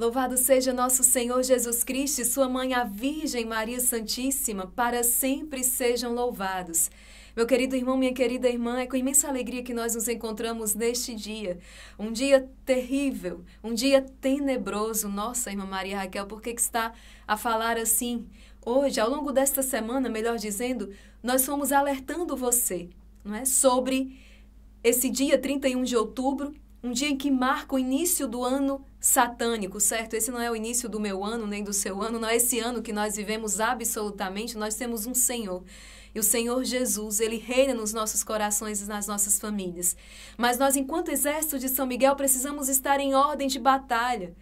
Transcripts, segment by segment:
Louvado seja nosso Senhor Jesus Cristo e sua mãe, a Virgem Maria Santíssima, para sempre sejam louvados. Meu querido irmão, minha querida irmã, é com imensa alegria que nós nos encontramos neste dia. Um dia terrível, um dia tenebroso. Nossa, irmã Maria Raquel, por que, que está a falar assim? Hoje, ao longo desta semana, melhor dizendo, nós fomos alertando você não é? sobre esse dia 31 de outubro um dia em que marca o início do ano satânico, certo? Esse não é o início do meu ano, nem do seu ano, não é esse ano que nós vivemos absolutamente, nós temos um Senhor. E o Senhor Jesus, ele reina nos nossos corações e nas nossas famílias. Mas nós, enquanto exército de São Miguel, precisamos estar em ordem de batalha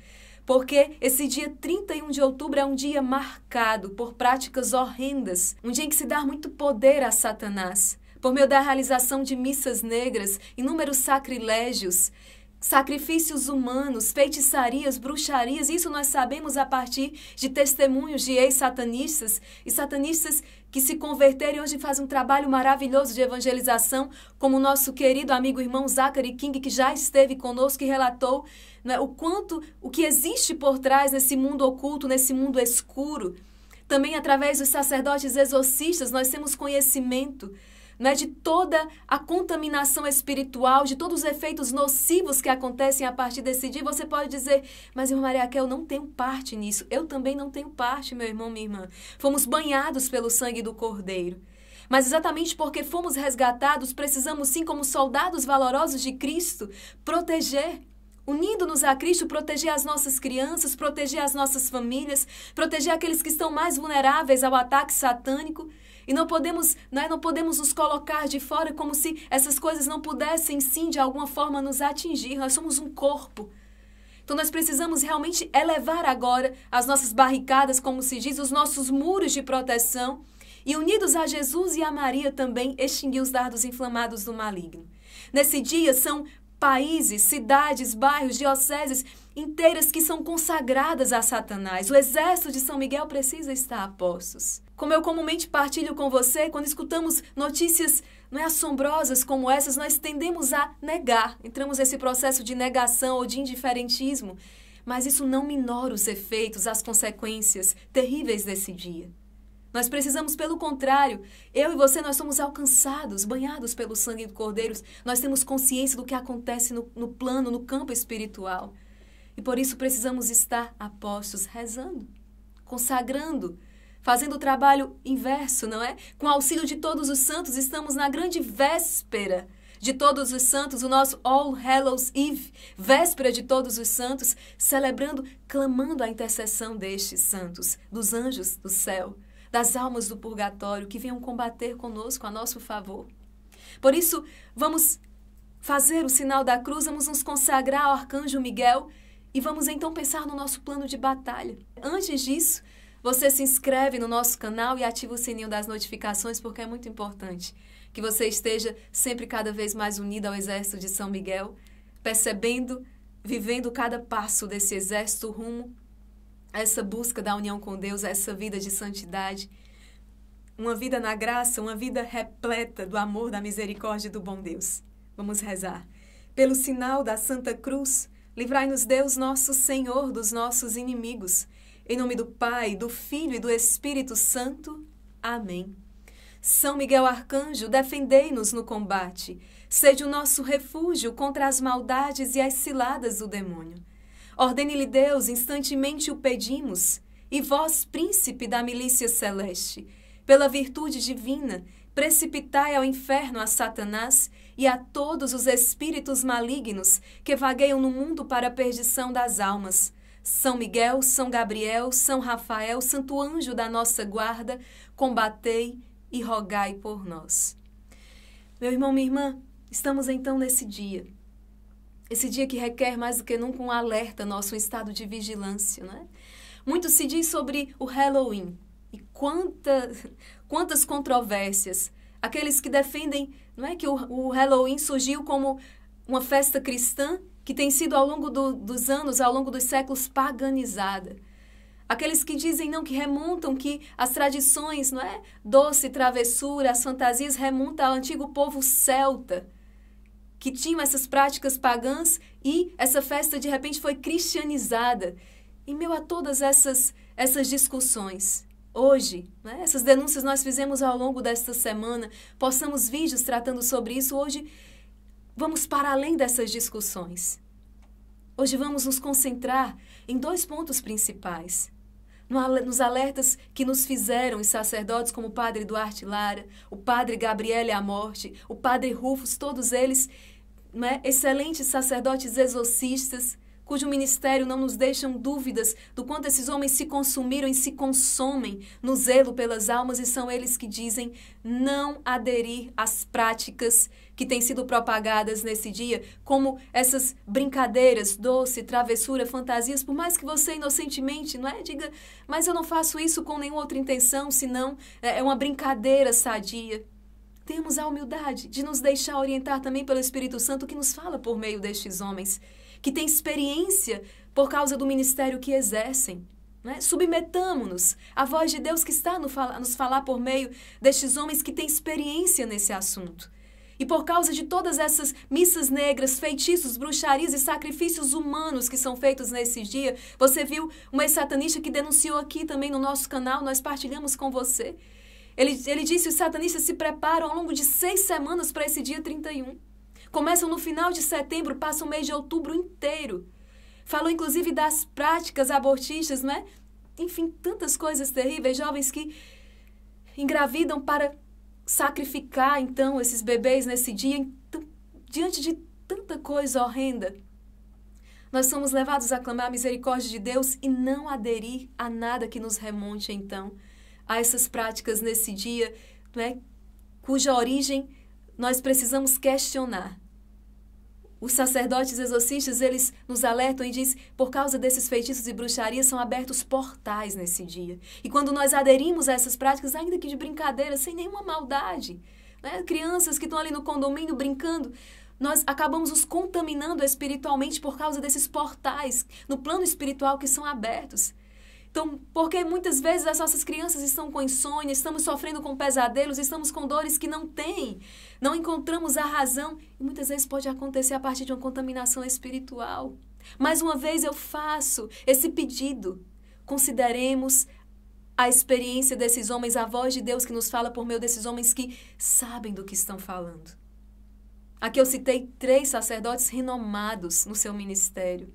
porque esse dia 31 de outubro é um dia marcado por práticas horrendas, um dia em que se dá muito poder a Satanás por meio da realização de missas negras, inúmeros sacrilégios, sacrifícios humanos, feitiçarias, bruxarias, isso nós sabemos a partir de testemunhos de ex-satanistas e satanistas que se converteram e hoje fazem um trabalho maravilhoso de evangelização, como o nosso querido amigo irmão Zachary King, que já esteve conosco e relatou né, o quanto, o que existe por trás nesse mundo oculto, nesse mundo escuro. Também através dos sacerdotes exorcistas, nós temos conhecimento né, de toda a contaminação espiritual, de todos os efeitos nocivos que acontecem a partir desse dia, você pode dizer, mas irmã Maria Raquel, eu não tenho parte nisso. Eu também não tenho parte, meu irmão, minha irmã. Fomos banhados pelo sangue do Cordeiro. Mas exatamente porque fomos resgatados, precisamos sim, como soldados valorosos de Cristo, proteger unindo-nos a Cristo, proteger as nossas crianças, proteger as nossas famílias, proteger aqueles que estão mais vulneráveis ao ataque satânico, e não podemos, né, não podemos nos colocar de fora como se essas coisas não pudessem sim de alguma forma nos atingir. Nós somos um corpo. Então nós precisamos realmente elevar agora as nossas barricadas, como se diz, os nossos muros de proteção e unidos a Jesus e a Maria também extinguir os dardos inflamados do maligno. Nesse dia são países, cidades, bairros, dioceses inteiras que são consagradas a Satanás. O exército de São Miguel precisa estar a postos. Como eu comumente partilho com você, quando escutamos notícias não é, assombrosas como essas, nós tendemos a negar. Entramos nesse processo de negação ou de indiferentismo. Mas isso não minora os efeitos, as consequências terríveis desse dia. Nós precisamos, pelo contrário, eu e você, nós somos alcançados, banhados pelo sangue do Cordeiro. Nós temos consciência do que acontece no, no plano, no campo espiritual. E por isso precisamos estar apostos, rezando, consagrando fazendo o trabalho inverso, não é? Com o auxílio de todos os santos, estamos na grande véspera de todos os santos, o nosso All Hallows Eve, véspera de todos os santos, celebrando, clamando a intercessão destes santos, dos anjos do céu, das almas do purgatório que venham combater conosco a nosso favor. Por isso, vamos fazer o sinal da cruz, vamos nos consagrar ao arcanjo Miguel e vamos então pensar no nosso plano de batalha. Antes disso, você se inscreve no nosso canal e ativa o sininho das notificações porque é muito importante que você esteja sempre cada vez mais unido ao Exército de São Miguel, percebendo, vivendo cada passo desse exército rumo a essa busca da união com Deus, a essa vida de santidade, uma vida na graça, uma vida repleta do amor, da misericórdia e do bom Deus. Vamos rezar. Pelo sinal da Santa Cruz, livrai-nos Deus, nosso Senhor, dos nossos inimigos em nome do Pai, do Filho e do Espírito Santo. Amém. São Miguel Arcanjo, defendei-nos no combate. Seja o nosso refúgio contra as maldades e as ciladas do demônio. Ordene-lhe Deus, instantemente o pedimos, e vós, príncipe da milícia celeste, pela virtude divina, precipitai ao inferno a Satanás e a todos os espíritos malignos que vagueiam no mundo para a perdição das almas são Miguel, São Gabriel, São Rafael, Santo Anjo da nossa guarda, combatei e rogai por nós. Meu irmão, minha irmã, estamos então nesse dia. Esse dia que requer mais do que nunca um alerta nosso, um estado de vigilância, não é? Muito se diz sobre o Halloween e quanta, quantas controvérsias. Aqueles que defendem não é que o, o Halloween surgiu como uma festa cristã que tem sido ao longo do, dos anos, ao longo dos séculos, paganizada. Aqueles que dizem não que remontam que as tradições, não é? Doce, travessura, as fantasias remontam ao antigo povo celta, que tinha essas práticas pagãs e essa festa de repente foi cristianizada. E meu a todas essas essas discussões, hoje, né? essas denúncias nós fizemos ao longo desta semana, postamos vídeos tratando sobre isso hoje Vamos para além dessas discussões. Hoje vamos nos concentrar em dois pontos principais. Nos alertas que nos fizeram os sacerdotes, como o padre Duarte Lara, o padre Gabriele Amorte, morte, o padre Rufus, todos eles né, excelentes sacerdotes exorcistas cujo ministério não nos deixam dúvidas do quanto esses homens se consumiram e se consomem no zelo pelas almas, e são eles que dizem não aderir às práticas que têm sido propagadas nesse dia, como essas brincadeiras, doce, travessura, fantasias, por mais que você inocentemente, não é? Diga, mas eu não faço isso com nenhuma outra intenção, senão é, é uma brincadeira sadia temos a humildade de nos deixar orientar também pelo Espírito Santo que nos fala por meio destes homens que têm experiência por causa do ministério que exercem. Né? Submetamos-nos à voz de Deus que está no nos falar por meio destes homens que têm experiência nesse assunto. E por causa de todas essas missas negras, feitiços, bruxarias e sacrifícios humanos que são feitos nesse dia, você viu uma ex-satanista que denunciou aqui também no nosso canal, nós partilhamos com você. Ele, ele disse que os satanistas se preparam ao longo de seis semanas para esse dia 31. Começam no final de setembro, passam o mês de outubro inteiro. Falou inclusive das práticas abortistas, né? Enfim, tantas coisas terríveis, jovens que engravidam para sacrificar então esses bebês nesse dia, então, diante de tanta coisa horrenda. Nós somos levados a clamar a misericórdia de Deus e não aderir a nada que nos remonte então a essas práticas nesse dia, né, cuja origem nós precisamos questionar. Os sacerdotes exorcistas, eles nos alertam e dizem, por causa desses feitiços e bruxarias, são abertos portais nesse dia. E quando nós aderimos a essas práticas, ainda que de brincadeira, sem nenhuma maldade, né? crianças que estão ali no condomínio brincando, nós acabamos os contaminando espiritualmente por causa desses portais no plano espiritual que são abertos. Então, porque muitas vezes as nossas crianças estão com insônia, estamos sofrendo com pesadelos, estamos com dores que não têm, não encontramos a razão e muitas vezes pode acontecer a partir de uma contaminação espiritual. Mais uma vez eu faço esse pedido. Consideremos a experiência desses homens, a voz de Deus que nos fala por meio desses homens que sabem do que estão falando. Aqui eu citei três sacerdotes renomados no seu ministério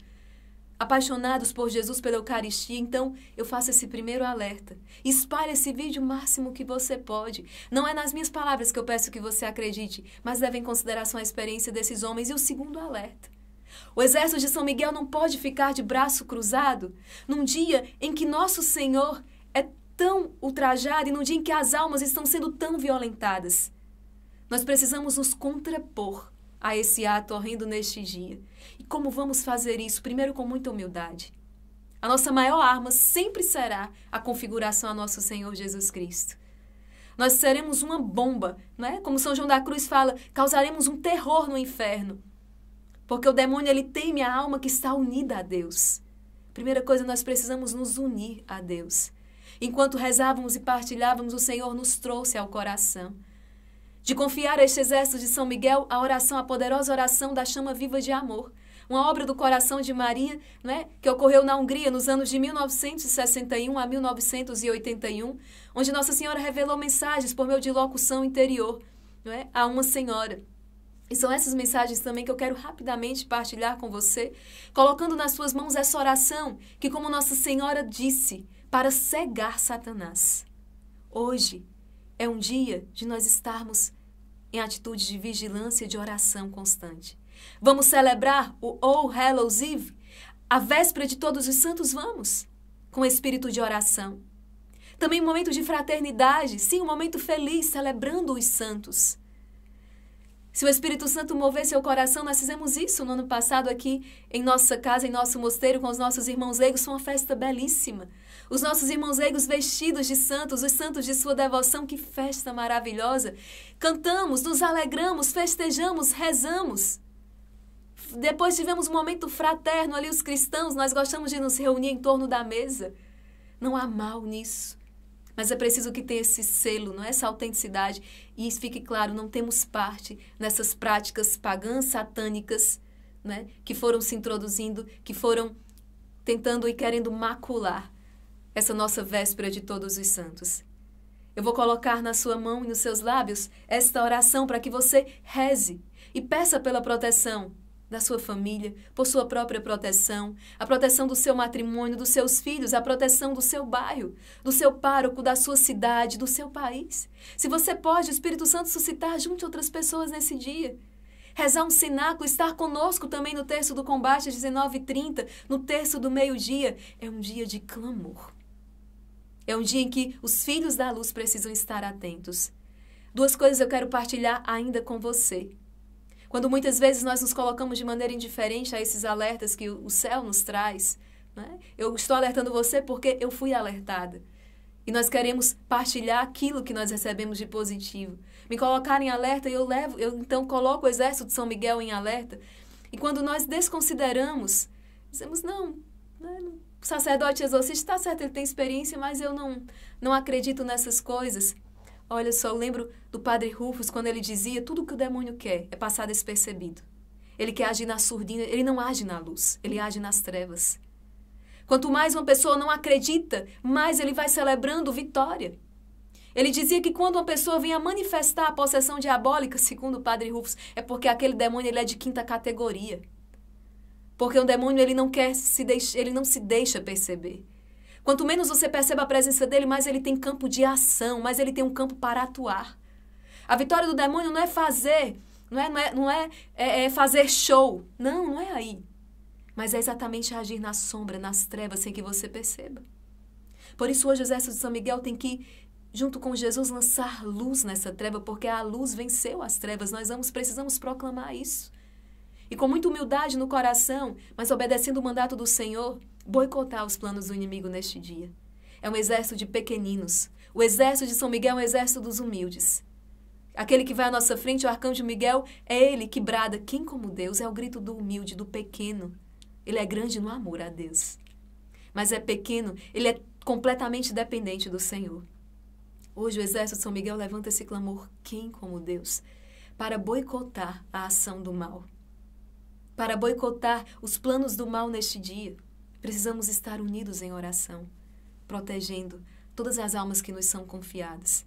apaixonados por Jesus pela Eucaristia, então eu faço esse primeiro alerta. Espalhe esse vídeo o máximo que você pode. Não é nas minhas palavras que eu peço que você acredite, mas leve em consideração a experiência desses homens. E o segundo alerta. O exército de São Miguel não pode ficar de braço cruzado num dia em que nosso Senhor é tão ultrajado e num dia em que as almas estão sendo tão violentadas. Nós precisamos nos contrapor a esse ato horrendo neste dia. E como vamos fazer isso? Primeiro, com muita humildade. A nossa maior arma sempre será a configuração a nosso Senhor Jesus Cristo. Nós seremos uma bomba, não é? Como São João da Cruz fala, causaremos um terror no inferno. Porque o demônio ele teme a alma que está unida a Deus. Primeira coisa, nós precisamos nos unir a Deus. Enquanto rezávamos e partilhávamos, o Senhor nos trouxe ao coração de confiar a este exército de São Miguel a oração, a poderosa oração da chama viva de amor, uma obra do coração de Maria, né, que ocorreu na Hungria nos anos de 1961 a 1981, onde Nossa Senhora revelou mensagens por meio de locução interior né, a uma senhora. E são essas mensagens também que eu quero rapidamente partilhar com você, colocando nas suas mãos essa oração que, como Nossa Senhora disse, para cegar Satanás. Hoje, é um dia de nós estarmos em atitude de vigilância e de oração constante. Vamos celebrar o All Hallows Eve, a véspera de Todos os Santos, vamos, com espírito de oração. Também um momento de fraternidade, sim, um momento feliz, celebrando os santos. Se o Espírito Santo mover seu coração, nós fizemos isso no ano passado aqui em nossa casa, em nosso mosteiro, com os nossos irmãos leigos. Foi uma festa belíssima os nossos irmãos leigos vestidos de santos, os santos de sua devoção, que festa maravilhosa. Cantamos, nos alegramos, festejamos, rezamos. Depois tivemos um momento fraterno ali, os cristãos, nós gostamos de nos reunir em torno da mesa. Não há mal nisso. Mas é preciso que tenha esse selo, não é? essa autenticidade. E isso fique claro, não temos parte nessas práticas pagãs, satânicas, né? que foram se introduzindo, que foram tentando e querendo macular essa nossa véspera de Todos os Santos. Eu vou colocar na sua mão e nos seus lábios esta oração para que você reze e peça pela proteção da sua família, por sua própria proteção, a proteção do seu matrimônio, dos seus filhos, a proteção do seu bairro, do seu pároco, da sua cidade, do seu país. Se você pode, o Espírito Santo suscitar junto outras pessoas nesse dia. Rezar um sináculo, estar conosco também no terço do combate às 19h30, no terço do meio-dia, é um dia de clamor. É um dia em que os filhos da luz precisam estar atentos. Duas coisas eu quero partilhar ainda com você. Quando muitas vezes nós nos colocamos de maneira indiferente a esses alertas que o céu nos traz, né? eu estou alertando você porque eu fui alertada. E nós queremos partilhar aquilo que nós recebemos de positivo. Me colocar em alerta e eu levo, eu então coloco o exército de São Miguel em alerta. E quando nós desconsideramos, dizemos, não, né, não o sacerdote exorcista está certo, ele tem experiência, mas eu não, não acredito nessas coisas. Olha só, eu lembro do padre Rufus quando ele dizia: tudo que o demônio quer é passar despercebido. Ele quer agir na surdina, ele não age na luz, ele age nas trevas. Quanto mais uma pessoa não acredita, mais ele vai celebrando vitória. Ele dizia que quando uma pessoa vinha manifestar a possessão diabólica, segundo o padre Rufus, é porque aquele demônio ele é de quinta categoria. Porque o demônio ele não quer se ele não se deixa perceber. Quanto menos você perceba a presença dele, mais ele tem campo de ação, mais ele tem um campo para atuar. A vitória do demônio não é fazer, não é, não é, não é, é, é fazer show. Não, não é aí. Mas é exatamente agir na sombra, nas trevas, sem que você perceba. Por isso hoje o exército de São Miguel tem que, junto com Jesus, lançar luz nessa treva, porque a luz venceu as trevas. Nós vamos, precisamos proclamar isso e com muita humildade no coração, mas obedecendo o mandato do Senhor, boicotar os planos do inimigo neste dia. É um exército de pequeninos. O exército de São Miguel é um exército dos humildes. Aquele que vai à nossa frente, o arcanjo Miguel, é ele que brada. Quem como Deus é o grito do humilde, do pequeno. Ele é grande no amor a Deus. Mas é pequeno, ele é completamente dependente do Senhor. Hoje o exército de São Miguel levanta esse clamor, quem como Deus, para boicotar a ação do mal. Para boicotar os planos do mal neste dia, precisamos estar unidos em oração, protegendo todas as almas que nos são confiadas.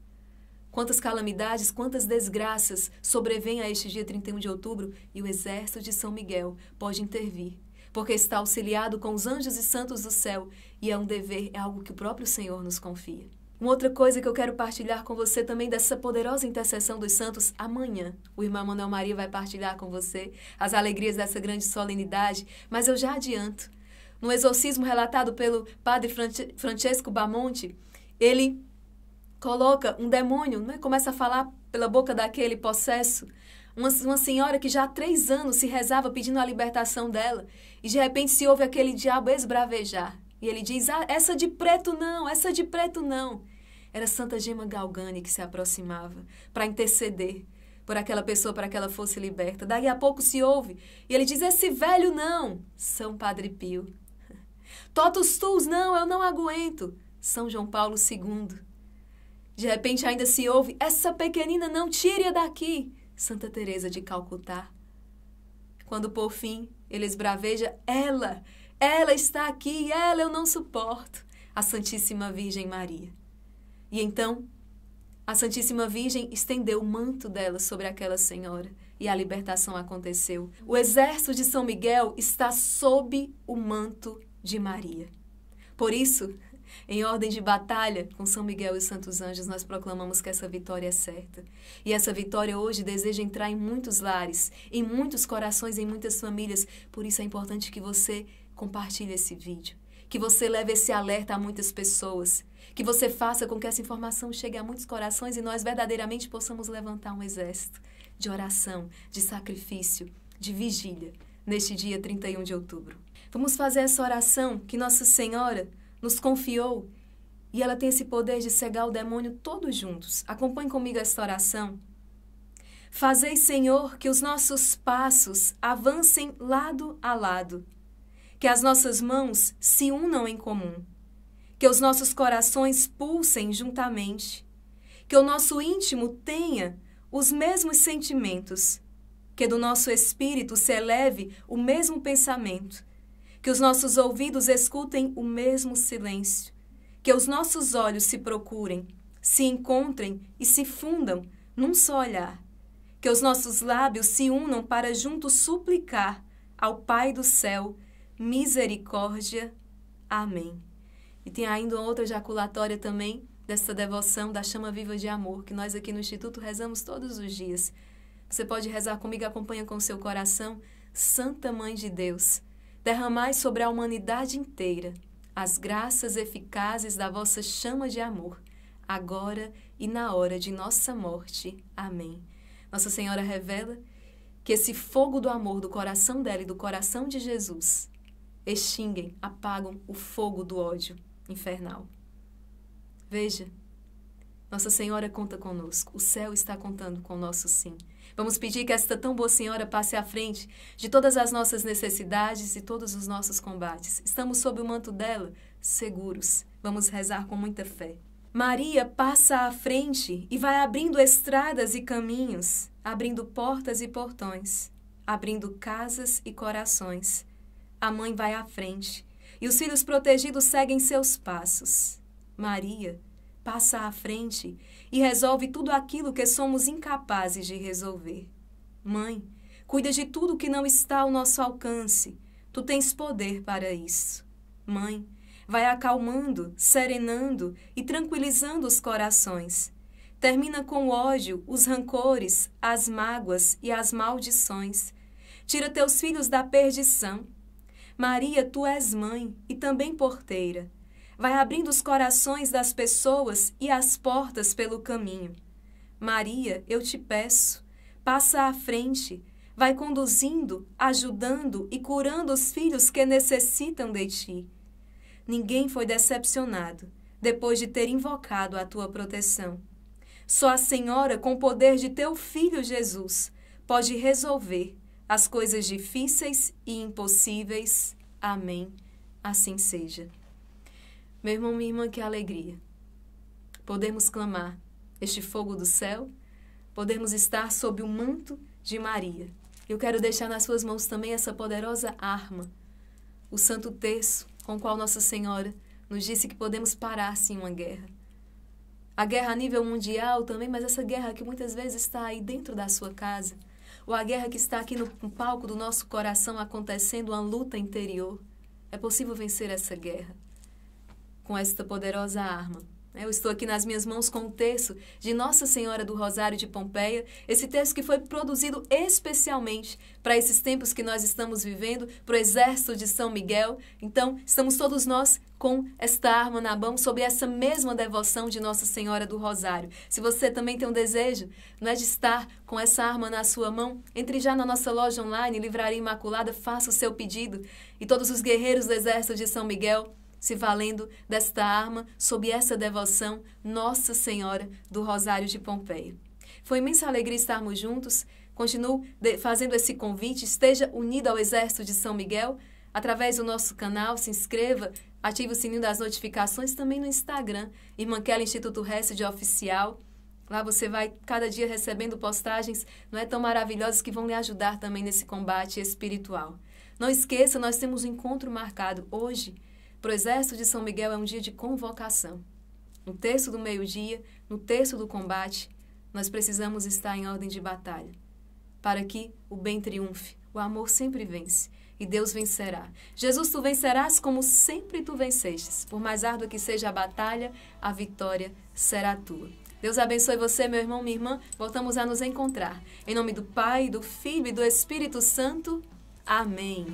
Quantas calamidades, quantas desgraças sobrevêm a este dia 31 de outubro e o exército de São Miguel pode intervir, porque está auxiliado com os anjos e santos do céu e é um dever, é algo que o próprio Senhor nos confia. Uma outra coisa que eu quero partilhar com você também dessa poderosa intercessão dos santos, amanhã o irmão Manuel Maria vai partilhar com você as alegrias dessa grande solenidade, mas eu já adianto. No exorcismo relatado pelo padre Francesco Bamonte, ele coloca um demônio, né, começa a falar pela boca daquele possesso, uma, uma senhora que já há três anos se rezava pedindo a libertação dela, e de repente se ouve aquele diabo esbravejar. E ele diz: ah, essa de preto não, essa de preto não. Era Santa Gema Galgani que se aproximava para interceder por aquela pessoa para que ela fosse liberta. Daí a pouco se ouve e ele diz: Esse velho não, São Padre Pio. Totus Tuls não, eu não aguento, São João Paulo II. De repente ainda se ouve: Essa pequenina não tire-a daqui, Santa Teresa de Calcutá. Quando por fim ele esbraveja: Ela, ela está aqui, ela eu não suporto, a Santíssima Virgem Maria. E então, a Santíssima Virgem estendeu o manto dela sobre aquela senhora e a libertação aconteceu. O exército de São Miguel está sob o manto de Maria. Por isso, em ordem de batalha, com São Miguel e os Santos Anjos, nós proclamamos que essa vitória é certa. E essa vitória hoje deseja entrar em muitos lares, em muitos corações, em muitas famílias. Por isso é importante que você Compartilhe esse vídeo. Que você leve esse alerta a muitas pessoas. Que você faça com que essa informação chegue a muitos corações e nós verdadeiramente possamos levantar um exército de oração, de sacrifício, de vigília neste dia 31 de outubro. Vamos fazer essa oração que Nossa Senhora nos confiou e ela tem esse poder de cegar o demônio todos juntos. Acompanhe comigo esta oração. Fazei, Senhor, que os nossos passos avancem lado a lado que as nossas mãos se unam em comum, que os nossos corações pulsem juntamente, que o nosso íntimo tenha os mesmos sentimentos, que do nosso espírito se eleve o mesmo pensamento, que os nossos ouvidos escutem o mesmo silêncio, que os nossos olhos se procurem, se encontrem e se fundam num só olhar, que os nossos lábios se unam para juntos suplicar ao Pai do céu misericórdia. Amém. E tem ainda outra ejaculatória também dessa devoção da chama viva de amor que nós aqui no Instituto rezamos todos os dias. Você pode rezar comigo, acompanha com seu coração, Santa Mãe de Deus, derramai sobre a humanidade inteira as graças eficazes da vossa chama de amor, agora e na hora de nossa morte. Amém. Nossa Senhora revela que esse fogo do amor do coração dela e do coração de Jesus extinguem, apagam o fogo do ódio infernal. Veja, Nossa Senhora conta conosco, o céu está contando com o nosso sim. Vamos pedir que esta tão boa senhora passe à frente de todas as nossas necessidades e todos os nossos combates. Estamos sob o manto dela, seguros. Vamos rezar com muita fé. Maria passa à frente e vai abrindo estradas e caminhos, abrindo portas e portões, abrindo casas e corações a mãe vai à frente e os filhos protegidos seguem seus passos. Maria passa à frente e resolve tudo aquilo que somos incapazes de resolver. Mãe, cuida de tudo que não está ao nosso alcance. Tu tens poder para isso. Mãe, vai acalmando, serenando e tranquilizando os corações. Termina com o ódio, os rancores, as mágoas e as maldições. Tira teus filhos da perdição Maria, tu és mãe e também porteira. Vai abrindo os corações das pessoas e as portas pelo caminho. Maria, eu te peço, passa à frente, vai conduzindo, ajudando e curando os filhos que necessitam de ti. Ninguém foi decepcionado depois de ter invocado a tua proteção. Só a Senhora, com o poder de teu filho Jesus, pode resolver as coisas difíceis e impossíveis. Amém. Assim seja. Meu irmão, minha irmã, que alegria. Podemos clamar este fogo do céu, podemos estar sob o manto de Maria. Eu quero deixar nas suas mãos também essa poderosa arma, o Santo Terço, com o qual Nossa Senhora nos disse que podemos parar sim uma guerra. A guerra a nível mundial também, mas essa guerra que muitas vezes está aí dentro da sua casa, ou a guerra que está aqui no palco do nosso coração acontecendo, uma luta interior. É possível vencer essa guerra com esta poderosa arma né, eu estou aqui nas minhas mãos com o texto de Nossa Senhora do Rosário de Pompeia, esse texto que foi produzido especialmente para esses tempos que nós estamos vivendo, para o Exército de São Miguel. Então, estamos todos nós com esta arma na mão sobre essa mesma devoção de Nossa Senhora do Rosário. Se você também tem um desejo, não é de estar com essa arma na sua mão, entre já na nossa loja online, Livraria Imaculada, faça o seu pedido. E todos os guerreiros do Exército de São Miguel se valendo desta arma, sob essa devoção, Nossa Senhora do Rosário de Pompeia. Foi imensa alegria estarmos juntos. Continuo fazendo esse convite. Esteja unido ao Exército de São Miguel através do nosso canal. Se inscreva, ative o sininho das notificações também no Instagram, Irmã Kelly Instituto Reste Oficial. Lá você vai cada dia recebendo postagens, não é tão maravilhosas que vão lhe ajudar também nesse combate espiritual. Não esqueça, nós temos um encontro marcado hoje para o Exército de São Miguel é um dia de convocação. No terço do meio-dia, no terço do combate, nós precisamos estar em ordem de batalha, para que o bem triunfe, o amor sempre vence e Deus vencerá. Jesus, tu vencerás como sempre tu vencestes. Por mais árdua que seja a batalha, a vitória será tua. Deus abençoe você, meu irmão, minha irmã. Voltamos a nos encontrar. Em nome do Pai, do Filho e do Espírito Santo. Amém.